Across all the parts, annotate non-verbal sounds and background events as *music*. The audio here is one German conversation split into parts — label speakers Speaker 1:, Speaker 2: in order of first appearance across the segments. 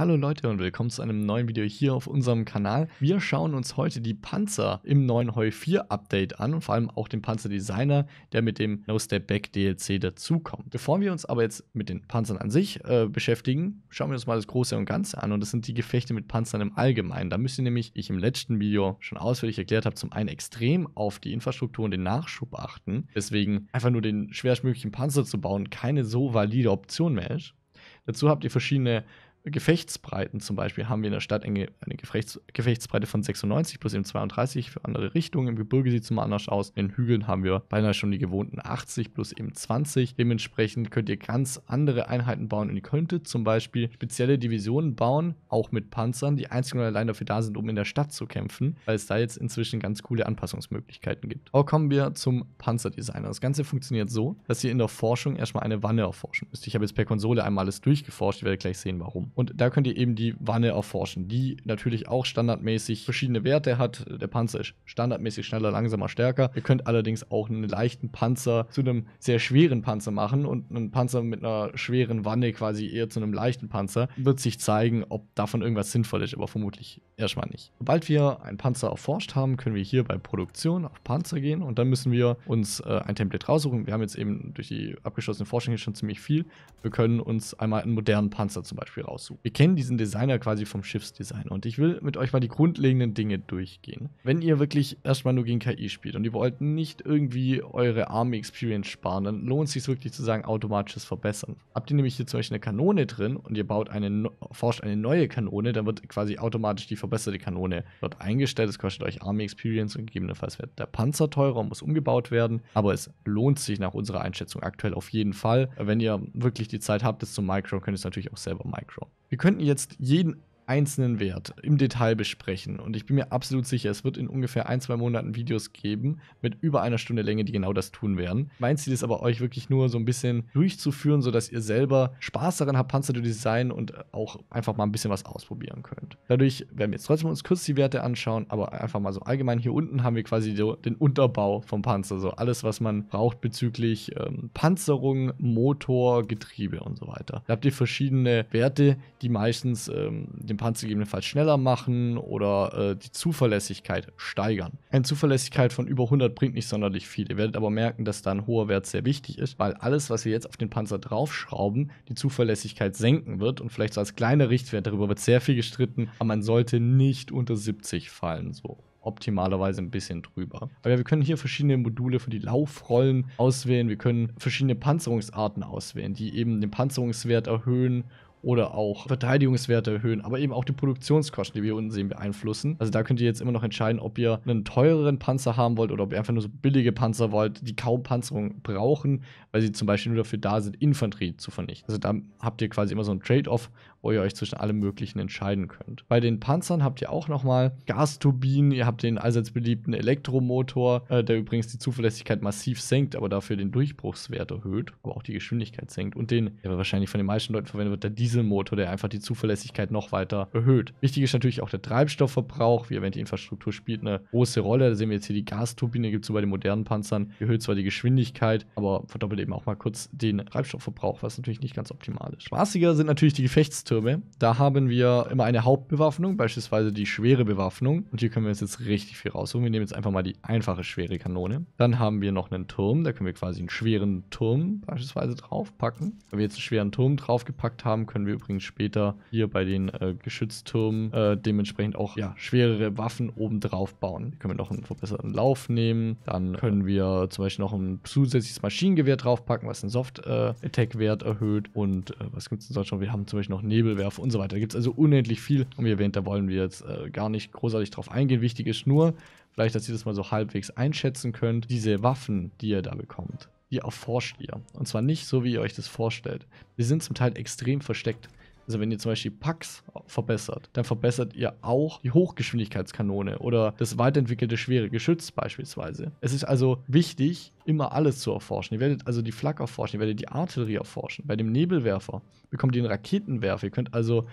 Speaker 1: Hallo Leute und willkommen zu einem neuen Video hier auf unserem Kanal. Wir schauen uns heute die Panzer im neuen Heu 4 Update an und vor allem auch den Panzerdesigner, der mit dem No Step Back DLC dazukommt. Bevor wir uns aber jetzt mit den Panzern an sich äh, beschäftigen, schauen wir uns mal das Große und Ganze an und das sind die Gefechte mit Panzern im Allgemeinen. Da müsst ihr nämlich, ich im letzten Video schon ausführlich erklärt habe, zum einen extrem auf die Infrastruktur und den Nachschub achten. Deswegen einfach nur den schwerstmöglichen Panzer zu bauen keine so valide Option mehr ist. Dazu habt ihr verschiedene Gefechtsbreiten zum Beispiel haben wir in der Stadtenge eine Gefechts Gefechtsbreite von 96 plus eben 32 für andere Richtungen. Im Gebirge sieht es mal anders aus. In Hügeln haben wir beinahe schon die gewohnten 80 plus eben 20. Dementsprechend könnt ihr ganz andere Einheiten bauen und ihr könntet zum Beispiel spezielle Divisionen bauen, auch mit Panzern, die einzig und allein dafür da sind, um in der Stadt zu kämpfen, weil es da jetzt inzwischen ganz coole Anpassungsmöglichkeiten gibt. Aber kommen wir zum Panzerdesigner. Das Ganze funktioniert so, dass ihr in der Forschung erstmal eine Wanne erforschen müsst. Ich habe jetzt per Konsole einmal alles durchgeforscht, ihr werdet gleich sehen, warum. Und da könnt ihr eben die Wanne erforschen, die natürlich auch standardmäßig verschiedene Werte hat. Der Panzer ist standardmäßig schneller, langsamer, stärker. Ihr könnt allerdings auch einen leichten Panzer zu einem sehr schweren Panzer machen und einen Panzer mit einer schweren Wanne quasi eher zu einem leichten Panzer. Wird sich zeigen, ob davon irgendwas sinnvoll ist, aber vermutlich erstmal nicht. Sobald wir einen Panzer erforscht haben, können wir hier bei Produktion auf Panzer gehen und dann müssen wir uns äh, ein Template raussuchen. Wir haben jetzt eben durch die abgeschlossene Forschung hier schon ziemlich viel. Wir können uns einmal einen modernen Panzer zum Beispiel raussuchen raussuchen. Wir kennen diesen Designer quasi vom Schiffsdesign und ich will mit euch mal die grundlegenden Dinge durchgehen. Wenn ihr wirklich erstmal nur gegen KI spielt und ihr wollt nicht irgendwie eure Army Experience sparen, dann lohnt es sich wirklich zu sagen, automatisches Verbessern. Habt ihr nämlich hier zum Beispiel eine Kanone drin und ihr baut eine, forscht eine neue Kanone, dann wird quasi automatisch die verbesserte Kanone dort eingestellt. Es kostet euch Army Experience und gegebenenfalls wird der Panzer teurer, und muss umgebaut werden. Aber es lohnt sich nach unserer Einschätzung aktuell auf jeden Fall. Wenn ihr wirklich die Zeit habt, das zu micro, könnt ihr es natürlich auch selber micro. Wir könnten jetzt jeden einzelnen Wert im Detail besprechen. Und ich bin mir absolut sicher, es wird in ungefähr ein, zwei Monaten Videos geben mit über einer Stunde Länge, die genau das tun werden. Mein Ziel ist aber, euch wirklich nur so ein bisschen durchzuführen, sodass ihr selber Spaß daran habt, Panzer zu designen und auch einfach mal ein bisschen was ausprobieren könnt. Dadurch werden wir jetzt trotzdem uns kurz die Werte anschauen, aber einfach mal so allgemein hier unten haben wir quasi so den Unterbau vom Panzer, so alles, was man braucht bezüglich ähm, Panzerung, Motor, Getriebe und so weiter. Da habt ihr verschiedene Werte, die meistens ähm, den Panzer gegebenenfalls schneller machen oder äh, die Zuverlässigkeit steigern. Eine Zuverlässigkeit von über 100 bringt nicht sonderlich viel. Ihr werdet aber merken, dass da ein hoher Wert sehr wichtig ist, weil alles, was wir jetzt auf den Panzer draufschrauben, die Zuverlässigkeit senken wird und vielleicht so als kleiner Richtwert, darüber wird sehr viel gestritten, aber man sollte nicht unter 70 fallen, so optimalerweise ein bisschen drüber. Aber ja, wir können hier verschiedene Module für die Laufrollen auswählen. Wir können verschiedene Panzerungsarten auswählen, die eben den Panzerungswert erhöhen oder auch Verteidigungswerte erhöhen, aber eben auch die Produktionskosten, die wir unten sehen, beeinflussen. Also da könnt ihr jetzt immer noch entscheiden, ob ihr einen teureren Panzer haben wollt oder ob ihr einfach nur so billige Panzer wollt, die kaum Panzerung brauchen, weil sie zum Beispiel nur dafür da sind, Infanterie zu vernichten. Also da habt ihr quasi immer so einen Trade-off, wo ihr euch zwischen allem Möglichen entscheiden könnt. Bei den Panzern habt ihr auch nochmal Gasturbinen, ihr habt den allseits beliebten Elektromotor, äh, der übrigens die Zuverlässigkeit massiv senkt, aber dafür den Durchbruchswert erhöht, aber auch die Geschwindigkeit senkt und den, der wahrscheinlich von den meisten Leuten verwendet wird, der Diesel Dieselmotor, der einfach die Zuverlässigkeit noch weiter erhöht. Wichtig ist natürlich auch der Treibstoffverbrauch. Wie erwähnt, die Infrastruktur spielt eine große Rolle. Da sehen wir jetzt hier die Gasturbine, gibt es so bei den modernen Panzern, erhöht zwar die Geschwindigkeit, aber verdoppelt eben auch mal kurz den Treibstoffverbrauch, was natürlich nicht ganz optimal ist. Spaßiger sind natürlich die Gefechtstürme. Da haben wir immer eine Hauptbewaffnung, beispielsweise die schwere Bewaffnung. Und hier können wir uns jetzt richtig viel rausholen. Wir nehmen jetzt einfach mal die einfache schwere Kanone. Dann haben wir noch einen Turm. Da können wir quasi einen schweren Turm beispielsweise draufpacken. Wenn wir jetzt einen schweren Turm draufgepackt haben, können können wir übrigens später hier bei den äh, Geschütztürmen äh, dementsprechend auch ja, schwerere Waffen obendrauf bauen. Hier können wir noch einen verbesserten Lauf nehmen. Dann können wir zum Beispiel noch ein zusätzliches Maschinengewehr draufpacken, was den Soft-Attack-Wert äh, erhöht. Und äh, was gibt es denn sonst schon? Wir haben zum Beispiel noch Nebelwerfer und so weiter. Da gibt es also unendlich viel. Und wie erwähnt, da wollen wir jetzt äh, gar nicht großartig drauf eingehen. Wichtig ist nur, vielleicht, dass ihr das mal so halbwegs einschätzen könnt, diese Waffen, die ihr da bekommt die erforscht ihr. Und zwar nicht so, wie ihr euch das vorstellt. Wir sind zum Teil extrem versteckt. Also wenn ihr zum Beispiel Packs verbessert, dann verbessert ihr auch die Hochgeschwindigkeitskanone oder das weiterentwickelte schwere Geschütz beispielsweise. Es ist also wichtig, immer alles zu erforschen. Ihr werdet also die Flak erforschen, ihr werdet die Artillerie erforschen. Bei dem Nebelwerfer bekommt ihr einen Raketenwerfer. Ihr könnt also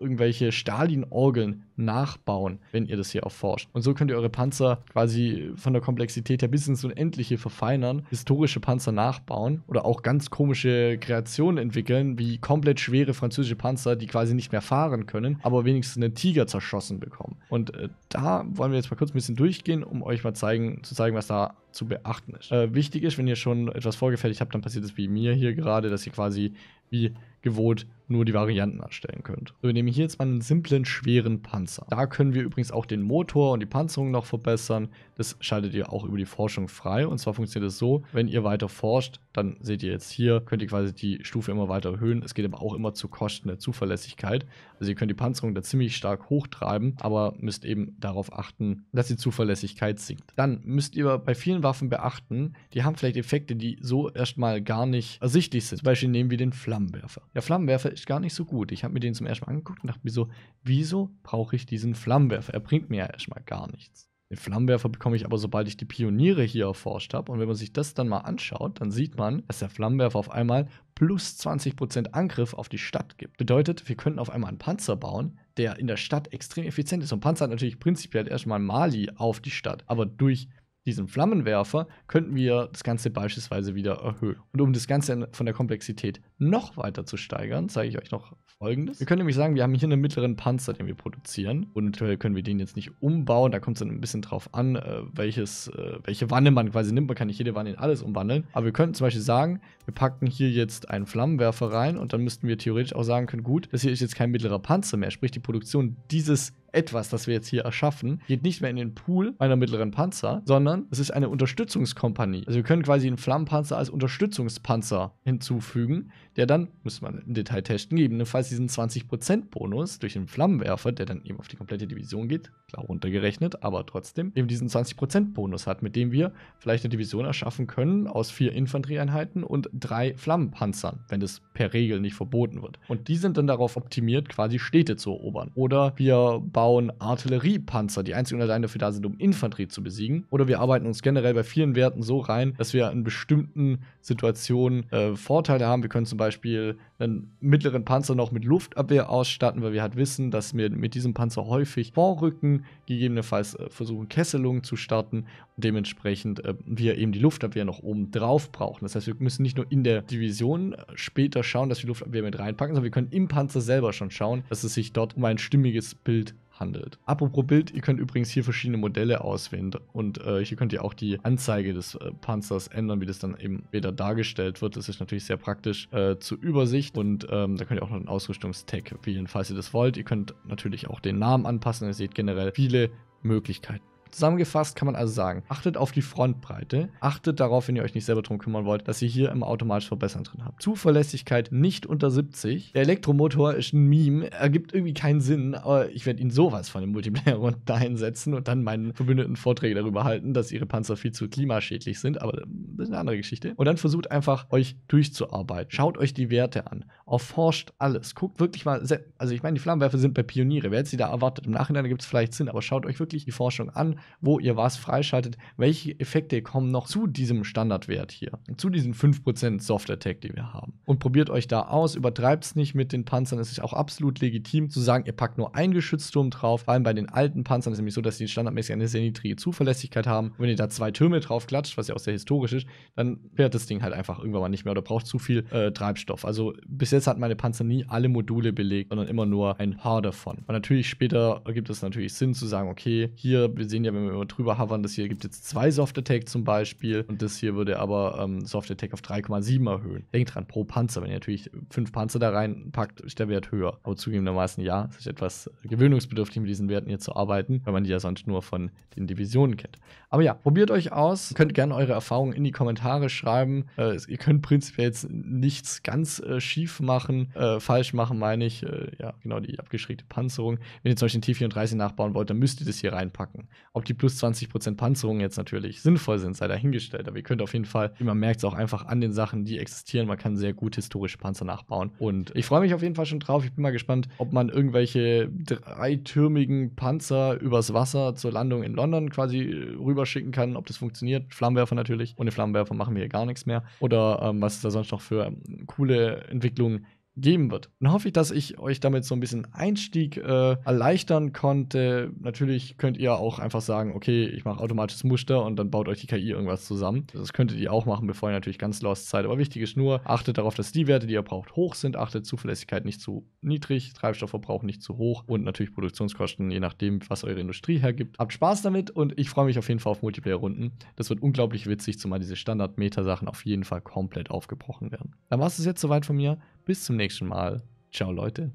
Speaker 1: irgendwelche Stalin-Orgeln nachbauen, wenn ihr das hier erforscht. Und so könnt ihr eure Panzer quasi von der Komplexität her bis ins Unendliche verfeinern, historische Panzer nachbauen oder auch ganz komische Kreationen entwickeln, wie komplett schwere französische Panzer, die quasi nicht mehr fahren können, aber wenigstens einen Tiger zerschossen bekommen. Und äh, da wollen wir jetzt mal kurz ein bisschen durchgehen, um euch mal zeigen, zu zeigen, was da zu beachten ist. Äh, wichtig ist, wenn ihr schon etwas vorgefertigt habt, dann passiert es wie mir hier gerade, dass ihr quasi wie gewohnt nur die Varianten anstellen könnt. So, wir nehmen hier jetzt mal einen simplen, schweren Panzer. Da können wir übrigens auch den Motor und die Panzerung noch verbessern. Das schaltet ihr auch über die Forschung frei. Und zwar funktioniert es so, wenn ihr weiter forscht, dann seht ihr jetzt hier, könnt ihr quasi die Stufe immer weiter erhöhen. Es geht aber auch immer zu Kosten der Zuverlässigkeit. Also ihr könnt die Panzerung da ziemlich stark hochtreiben, aber müsst eben darauf achten, dass die Zuverlässigkeit sinkt. Dann müsst ihr bei vielen allen Waffen beachten, die haben vielleicht Effekte, die so erstmal gar nicht ersichtlich sind. Zum Beispiel nehmen wir den Flammenwerfer. Der Flammenwerfer ist gar nicht so gut. Ich habe mir den zum ersten Mal angeguckt und dachte mir so, wieso brauche ich diesen Flammenwerfer? Er bringt mir ja erstmal gar nichts. Den Flammenwerfer bekomme ich aber, sobald ich die Pioniere hier erforscht habe. Und wenn man sich das dann mal anschaut, dann sieht man, dass der Flammenwerfer auf einmal plus 20% Angriff auf die Stadt gibt. Bedeutet, wir könnten auf einmal einen Panzer bauen, der in der Stadt extrem effizient ist. Und Panzer hat natürlich prinzipiell erstmal Mali auf die Stadt. Aber durch diesem Flammenwerfer könnten wir das Ganze beispielsweise wieder erhöhen. Und um das Ganze von der Komplexität noch weiter zu steigern, zeige ich euch noch folgendes. Wir können nämlich sagen, wir haben hier einen mittleren Panzer, den wir produzieren. Und natürlich können wir den jetzt nicht umbauen. Da kommt es dann ein bisschen drauf an, äh, welches, äh, welche Wanne man quasi nimmt. Man kann nicht jede Wanne in alles umwandeln. Aber wir könnten zum Beispiel sagen, wir packen hier jetzt einen Flammenwerfer rein und dann müssten wir theoretisch auch sagen können, gut, das hier ist jetzt kein mittlerer Panzer mehr. Sprich, die Produktion dieses etwas, das wir jetzt hier erschaffen, geht nicht mehr in den Pool einer mittleren Panzer, sondern es ist eine Unterstützungskompanie. Also wir können quasi einen Flammenpanzer als Unterstützungspanzer hinzufügen, der dann, müsste man im Detail testen, gegebenenfalls diesen 20% Bonus durch den Flammenwerfer, der dann eben auf die komplette Division geht, klar runtergerechnet, aber trotzdem eben diesen 20% Bonus hat, mit dem wir vielleicht eine Division erschaffen können aus vier Infanterieeinheiten und drei Flammenpanzern, wenn das per Regel nicht verboten wird. Und die sind dann darauf optimiert, quasi Städte zu erobern. Oder wir bauen Artilleriepanzer, die einzig und allein dafür da sind, um Infanterie zu besiegen. Oder wir arbeiten uns generell bei vielen Werten so rein, dass wir in bestimmten Situationen äh, Vorteile haben. Wir können zum Beispiel einen mittleren Panzer noch mit Luftabwehr ausstatten, weil wir halt wissen, dass wir mit diesem Panzer häufig vorrücken, gegebenenfalls äh, versuchen Kesselungen zu starten und dementsprechend äh, wir eben die Luftabwehr noch oben drauf brauchen. Das heißt, wir müssen nicht nur in der Division äh, später schauen, dass wir Luftabwehr mit reinpacken, sondern wir können im Panzer selber schon schauen, dass es sich dort um ein stimmiges Bild handelt handelt. Apropos Bild, ihr könnt übrigens hier verschiedene Modelle auswählen und äh, hier könnt ihr auch die Anzeige des äh, Panzers ändern, wie das dann eben wieder dargestellt wird. Das ist natürlich sehr praktisch äh, zur Übersicht und ähm, da könnt ihr auch noch einen Ausrüstungstag wählen, falls ihr das wollt. Ihr könnt natürlich auch den Namen anpassen. Ihr seht generell viele Möglichkeiten. Zusammengefasst kann man also sagen, achtet auf die Frontbreite, achtet darauf, wenn ihr euch nicht selber drum kümmern wollt, dass ihr hier im automatisch verbessern drin habt. Zuverlässigkeit nicht unter 70. Der Elektromotor ist ein Meme, ergibt irgendwie keinen Sinn, aber ich werde ihn sowas von dem Multiplayer-Runden *laughs* einsetzen und dann meinen Verbündeten Vorträge darüber halten, dass ihre Panzer viel zu klimaschädlich sind, aber das ist eine andere Geschichte. Und dann versucht einfach, euch durchzuarbeiten. Schaut euch die Werte an. Erforscht alles. Guckt wirklich mal, also ich meine, die Flammenwerfer sind bei Pioniere. Wer hätte sie da erwartet? Im Nachhinein gibt es vielleicht Sinn, aber schaut euch wirklich die Forschung an wo ihr was freischaltet, welche Effekte kommen noch zu diesem Standardwert hier, zu diesen 5% Soft Attack, die wir haben. Und probiert euch da aus, übertreibt es nicht mit den Panzern, es ist auch absolut legitim zu sagen, ihr packt nur einen Geschützturm drauf, vor allem bei den alten Panzern ist es nämlich so, dass die standardmäßig eine sehr niedrige Zuverlässigkeit haben. Und wenn ihr da zwei Türme drauf klatscht, was ja auch sehr historisch ist, dann fährt das Ding halt einfach irgendwann mal nicht mehr oder braucht zu viel äh, Treibstoff. Also bis jetzt hat meine Panzer nie alle Module belegt, sondern immer nur ein paar davon. Und natürlich später ergibt es natürlich Sinn zu sagen, okay, hier, wir sehen ja ja, wenn wir immer drüber hovern, das hier gibt jetzt zwei Soft Attack zum Beispiel und das hier würde aber ähm, Soft Attack auf 3,7 erhöhen. Denkt dran, pro Panzer, wenn ihr natürlich fünf Panzer da reinpackt, ist der Wert höher. Aber zugegebenermaßen ja, es ist etwas gewöhnungsbedürftig mit diesen Werten hier zu arbeiten, weil man die ja sonst nur von den Divisionen kennt. Aber ja, probiert euch aus, könnt gerne eure Erfahrungen in die Kommentare schreiben. Äh, ihr könnt prinzipiell jetzt nichts ganz äh, schief machen, äh, falsch machen, meine ich. Äh, ja, genau, die abgeschrägte Panzerung. Wenn ihr zum Beispiel den T34 nachbauen wollt, dann müsst ihr das hier reinpacken. Ob ob die plus 20% Panzerung jetzt natürlich sinnvoll sind, sei dahingestellt. Aber ihr könnt auf jeden Fall, wie man merkt es auch einfach an den Sachen, die existieren. Man kann sehr gut historische Panzer nachbauen. Und ich freue mich auf jeden Fall schon drauf. Ich bin mal gespannt, ob man irgendwelche dreitürmigen Panzer übers Wasser zur Landung in London quasi äh, rüberschicken kann, ob das funktioniert. Flammenwerfer natürlich. Ohne Flammenwerfer machen wir hier gar nichts mehr. Oder ähm, was es da sonst noch für ähm, coole Entwicklungen gibt geben wird. Dann hoffe ich, dass ich euch damit so ein bisschen Einstieg äh, erleichtern konnte. Natürlich könnt ihr auch einfach sagen, okay, ich mache automatisches Muster und dann baut euch die KI irgendwas zusammen. Das könntet ihr auch machen, bevor ihr natürlich ganz lost seid. Aber wichtig ist nur, achtet darauf, dass die Werte, die ihr braucht, hoch sind. Achtet Zuverlässigkeit nicht zu niedrig, Treibstoffverbrauch nicht zu hoch und natürlich Produktionskosten, je nachdem, was eure Industrie hergibt. Habt Spaß damit und ich freue mich auf jeden Fall auf Multiplayer-Runden. Das wird unglaublich witzig, zumal diese Standard-Meta-Sachen auf jeden Fall komplett aufgebrochen werden. Dann war es jetzt soweit von mir. Bis zum nächsten Mal. Ciao Leute.